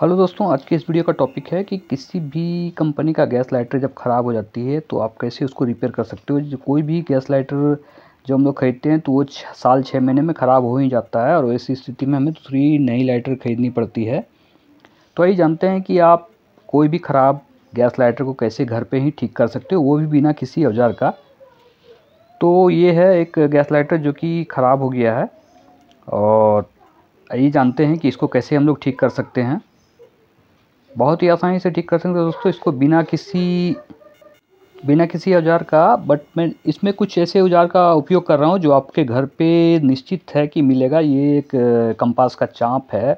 hello दोस्तों आज की इस वीडियो का टॉपिक है कि किसी भी कंपनी का गैस लाइटर जब ख़राब हो जाती है तो आप कैसे उसको रिपेयर कर सकते हो कोई भी गैस लाइटर जो हम लोग ख़रीदते हैं तो वो साल छः महीने में ख़राब हो ही जाता है और ऐसी स्थिति में हमें दूसरी नई लाइटर ख़रीदनी पड़ती है तो आइए जानते हैं कि आप कोई भी ख़राब गैस लाइटर को कैसे घर पर ही ठीक कर सकते हो वो भी बिना किसी औजार का तो ये है एक गैस लाइटर जो कि ख़राब हो गया है और आइए जानते हैं कि इसको कैसे हम लोग ठीक कर सकते हैं बहुत ही आसानी से ठीक कर सकते हैं दोस्तों इसको बिना किसी बिना किसी औजार का बट मैं इसमें कुछ ऐसे औजार का उपयोग कर रहा हूँ जो आपके घर पे निश्चित है कि मिलेगा ये एक कंपास का चाँप है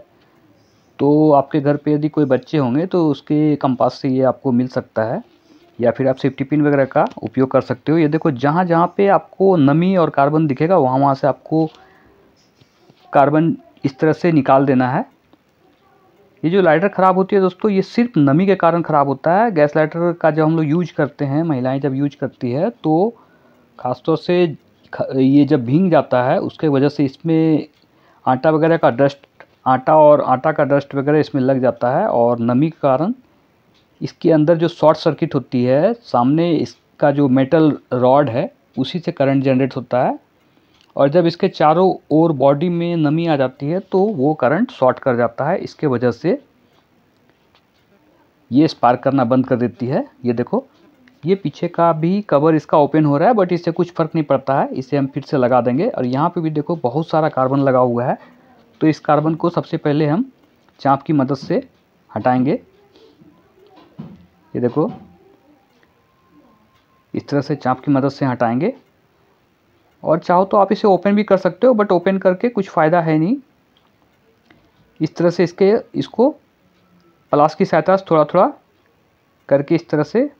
तो आपके घर पे यदि कोई बच्चे होंगे तो उसके कंपास से ये आपको मिल सकता है या फिर आप सेफ्टी पिन वगैरह का उपयोग कर सकते हो ये देखो जहाँ जहाँ पे आपको नमी और कार्बन दिखेगा वहाँ वहाँ से आपको कार्बन इस तरह से निकाल देना है ये जो लाइटर ख़राब होती है दोस्तों ये सिर्फ नमी के कारण ख़राब होता है गैस लाइटर का जब हम लोग यूज करते हैं महिलाएं जब यूज करती है तो ख़ासतौर से ये जब भींग जाता है उसके वजह से इसमें आटा वगैरह का डस्ट आटा और आटा का डस्ट वगैरह इसमें लग जाता है और नमी के कारण इसके अंदर जो शॉर्ट सर्किट होती है सामने इसका जो मेटल रॉड है उसी से करंट जनरेट होता है और जब इसके चारों ओर बॉडी में नमी आ जाती है तो वो करंट शॉर्ट कर जाता है इसके वजह से ये स्पार्क करना बंद कर देती है ये देखो ये पीछे का भी कवर इसका ओपन हो रहा है बट इससे कुछ फ़र्क नहीं पड़ता है इसे हम फिर से लगा देंगे और यहाँ पे भी देखो बहुत सारा कार्बन लगा हुआ है तो इस कार्बन को सबसे पहले हम चाँप की मदद से हटाएंगे ये देखो इस तरह से चाँप की मदद से हटाएंगे और चाहो तो आप इसे ओपन भी कर सकते हो बट ओपन करके कुछ फ़ायदा है नहीं इस तरह से इसके इसको प्लास की सहायता से थोड़ा थोड़ा करके इस तरह से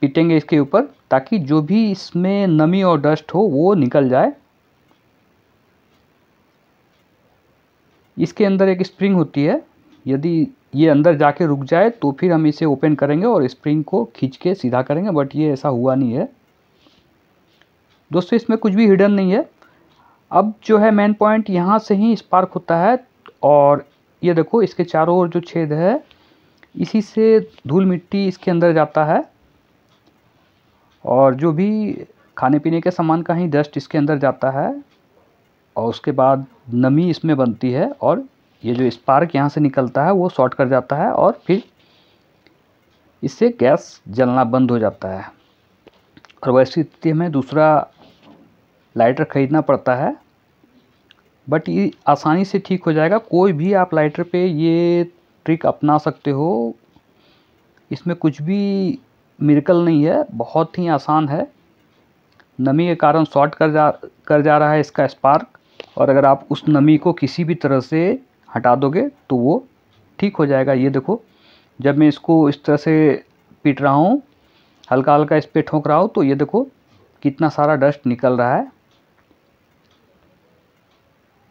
पीटेंगे इसके ऊपर ताकि जो भी इसमें नमी और डस्ट हो वो निकल जाए इसके अंदर एक स्प्रिंग होती है यदि ये अंदर जाके रुक जाए तो फिर हम इसे ओपन करेंगे और स्प्रिंग को खींच के सीधा करेंगे बट ये ऐसा हुआ नहीं है दोस्तों इसमें कुछ भी हिडन नहीं है अब जो है मेन पॉइंट यहाँ से ही स्पार्क होता है और ये देखो इसके चारों ओर जो छेद है इसी से धूल मिट्टी इसके अंदर जाता है और जो भी खाने पीने के सामान का ही डस्ट इसके अंदर जाता है और उसके बाद नमी इसमें बनती है और ये जो स्पार्क यहाँ से निकलता है वो शॉर्ट कर जाता है और फिर इससे गैस जलना बंद हो जाता है और वैसी स्थिति में दूसरा लाइटर ख़रीदना पड़ता है बट ये आसानी से ठीक हो जाएगा कोई भी आप लाइटर पे ये ट्रिक अपना सकते हो इसमें कुछ भी मिरकल नहीं है बहुत ही आसान है नमी के कारण शॉर्ट कर जा कर जा रहा है इसका स्पार्क और अगर आप उस नमी को किसी भी तरह से हटा दोगे तो वो ठीक हो जाएगा ये देखो जब मैं इसको इस तरह से पीट रहा हूँ हल्का हल्का इस पर ठोंक रहा हूँ तो ये देखो कितना सारा डस्ट निकल रहा है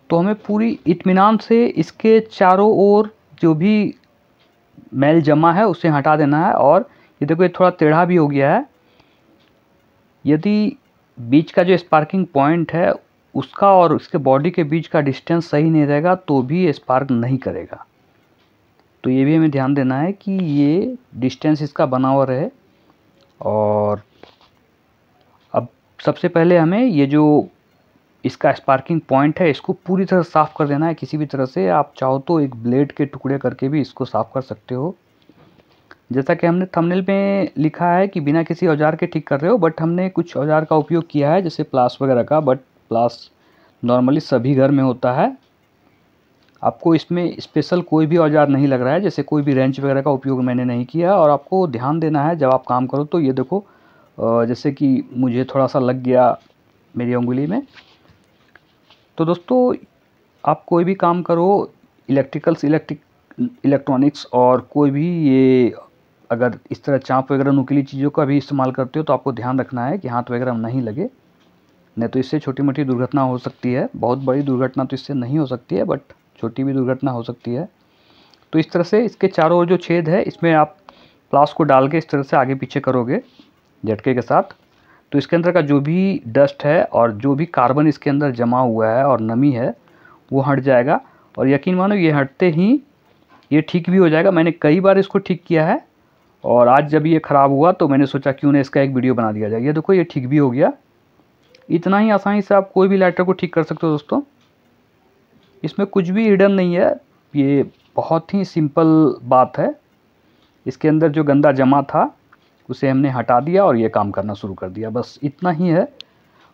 तो हमें पूरी इत्मीनान से इसके चारों ओर जो भी मैल जमा है उसे हटा देना है और ये देखो ये थोड़ा टेढ़ा भी हो गया है यदि बीच का जो स्पार्किंग पॉइंट है उसका और उसके बॉडी के बीच का डिस्टेंस सही नहीं रहेगा तो भी स्पार्क नहीं करेगा तो ये भी हमें ध्यान देना है कि ये डिस्टेंस इसका बना हुआ रहे और अब सबसे पहले हमें ये जो इसका स्पार्किंग पॉइंट है इसको पूरी तरह साफ़ कर देना है किसी भी तरह से आप चाहो तो एक ब्लेड के टुकड़े करके भी इसको साफ़ कर सकते हो जैसा कि हमने थंबनेल में लिखा है कि बिना किसी औजार के ठीक कर रहे हो बट हमने कुछ औजार का उपयोग किया है जैसे प्लास वगैरह का बट प्लास नॉर्मली सभी घर में होता है आपको इसमें स्पेशल कोई भी औजार नहीं लग रहा है जैसे कोई भी रेंच वगैरह का उपयोग मैंने नहीं किया और आपको ध्यान देना है जब आप काम करो तो ये देखो जैसे कि मुझे थोड़ा सा लग गया मेरी उंगली में तो दोस्तों आप कोई भी काम करो इलेक्ट्रिकल्स इलेक्ट्रिक इलेक्ट्रॉनिक्स और कोई भी ये अगर इस तरह चाँप वगैरह नुकीली चीज़ों का भी इस्तेमाल करते हो तो आपको ध्यान रखना है कि हाथ वगैरह नहीं लगे नहीं तो इससे छोटी मोटी दुर्घटना हो सकती है बहुत बड़ी दुर्घटना तो इससे नहीं हो सकती है बट छोटी भी दुर्घटना हो सकती है तो इस तरह से इसके चारों ओर जो छेद है इसमें आप प्लास को डाल के इस तरह से आगे पीछे करोगे झटके के साथ तो इसके अंदर का जो भी डस्ट है और जो भी कार्बन इसके अंदर जमा हुआ है और नमी है वो हट जाएगा और यकीन मानो ये हटते ही ये ठीक भी हो जाएगा मैंने कई बार इसको ठीक किया है और आज जब ये ख़राब हुआ तो मैंने सोचा क्यों ना इसका एक वीडियो बना दिया जाए ये देखो ये ठीक भी हो गया इतना ही आसानी से आप कोई भी लाइटर को ठीक कर सकते हो दोस्तों इसमें कुछ भी हिडन नहीं है ये बहुत ही सिंपल बात है इसके अंदर जो गंदा जमा था उसे हमने हटा दिया और ये काम करना शुरू कर दिया बस इतना ही है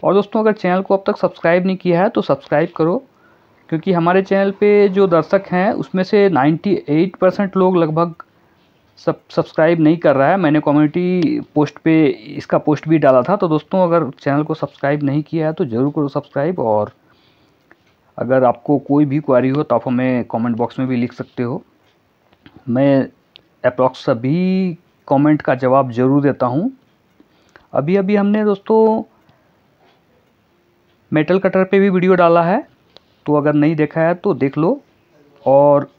और दोस्तों अगर चैनल को अब तक सब्सक्राइब नहीं किया है तो सब्सक्राइब करो क्योंकि हमारे चैनल पे जो दर्शक हैं उसमें से 98 परसेंट लोग लगभग सब सब्सक्राइब नहीं कर रहा है मैंने कम्युनिटी पोस्ट पे इसका पोस्ट भी डाला था तो दोस्तों अगर चैनल को सब्सक्राइब नहीं किया है तो ज़रूर करो सब्सक्राइब और अगर आपको कोई भी क्वारी हो तो आप हमें कॉमेंट बॉक्स में भी लिख सकते हो मैं अप्रॉक्स सभी कमेंट का जवाब ज़रूर देता हूँ अभी अभी हमने दोस्तों मेटल कटर पे भी वीडियो डाला है तो अगर नहीं देखा है तो देख लो और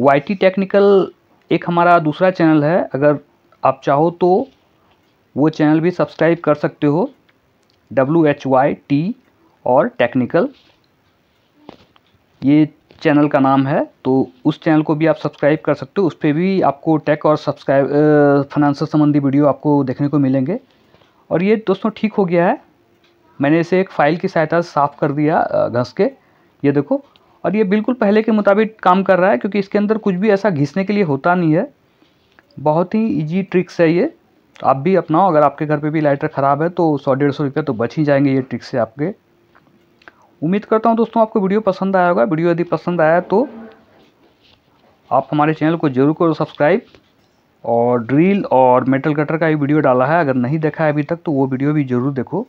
वाई टेक्निकल एक हमारा दूसरा चैनल है अगर आप चाहो तो वो चैनल भी सब्सक्राइब कर सकते हो डब्ल्यू एच वाई टी और टेक्निकल ये चैनल का नाम है तो उस चैनल को भी आप सब्सक्राइब कर सकते हो उस पर भी आपको टेक और सब्सक्राइब फाइनेंस संबंधी वीडियो आपको देखने को मिलेंगे और ये दोस्तों ठीक हो गया है मैंने इसे एक फ़ाइल की सहायता से साफ़ कर दिया घस के ये देखो और ये बिल्कुल पहले के मुताबिक काम कर रहा है क्योंकि इसके अंदर कुछ भी ऐसा घिसने के लिए होता नहीं है बहुत ही ईजी ट्रिक्स है ये आप भी अपनाओ अगर आपके घर पे भी लाइटर ख़राब है तो सौ डेढ़ सौ रुपये तो बच ही जाएंगे ये ट्रिक्स से आपके उम्मीद करता हूँ दोस्तों आपको वीडियो पसंद आया होगा वीडियो यदि पसंद आया तो आप हमारे चैनल को जरूर करो सब्सक्राइब और ड्रिल और मेटल कटर का भी वीडियो डाला है अगर नहीं देखा है अभी तक तो वो वीडियो भी ज़रूर देखो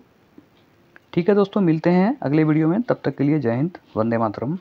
ठीक है दोस्तों मिलते हैं अगले वीडियो में तब तक के लिए जय हिंद वंदे मातरम